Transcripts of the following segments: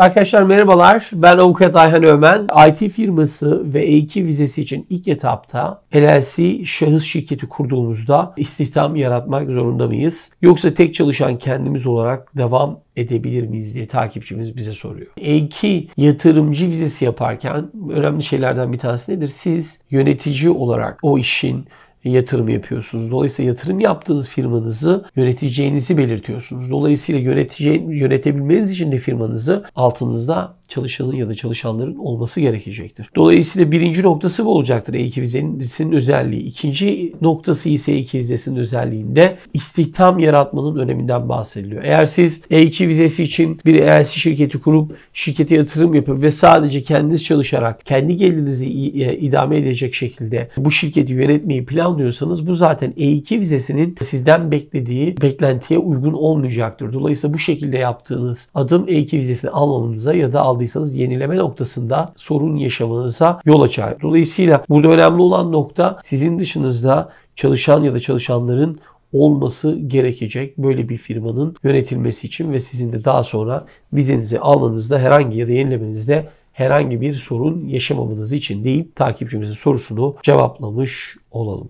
Arkadaşlar merhabalar. Ben Avukat Ayhan Ömen. IT firması ve E2 vizesi için ilk etapta LLC şahıs şirketi kurduğumuzda istihdam yaratmak zorunda mıyız? Yoksa tek çalışan kendimiz olarak devam edebilir miyiz diye takipçimiz bize soruyor. E2 yatırımcı vizesi yaparken önemli şeylerden bir tanesi nedir? Siz yönetici olarak o işin yatırım yapıyorsunuz. Dolayısıyla yatırım yaptığınız firmanızı yöneteceğinizi belirtiyorsunuz. Dolayısıyla yöneteceğin, yönetebilmeniz için de firmanızı altınızda çalışanın ya da çalışanların olması gerekecektir. Dolayısıyla birinci noktası bu olacaktır E2 vizesinin özelliği. İkinci noktası ise E2 vizesinin özelliğinde istihdam yaratmanın öneminden bahsediliyor. Eğer siz E2 vizesi için bir ELC şirketi kurup şirkete yatırım yapıp ve sadece kendiniz çalışarak kendi gelirinizi e, idame edecek şekilde bu şirketi yönetmeyi planlıyorsanız bu zaten E2 vizesinin sizden beklediği beklentiye uygun olmayacaktır. Dolayısıyla bu şekilde yaptığınız adım E2 vizesini almanıza ya da aldığınız aldıysanız yenileme noktasında sorun yaşamanıza yol açar. Dolayısıyla burada önemli olan nokta sizin dışınızda çalışan ya da çalışanların olması gerekecek böyle bir firmanın yönetilmesi için ve sizin de daha sonra vizenizi almanızda herhangi ya da yenilemenizde herhangi bir sorun yaşamamanız için deyip takipçimizin sorusunu cevaplamış olalım.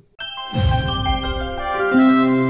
Müzik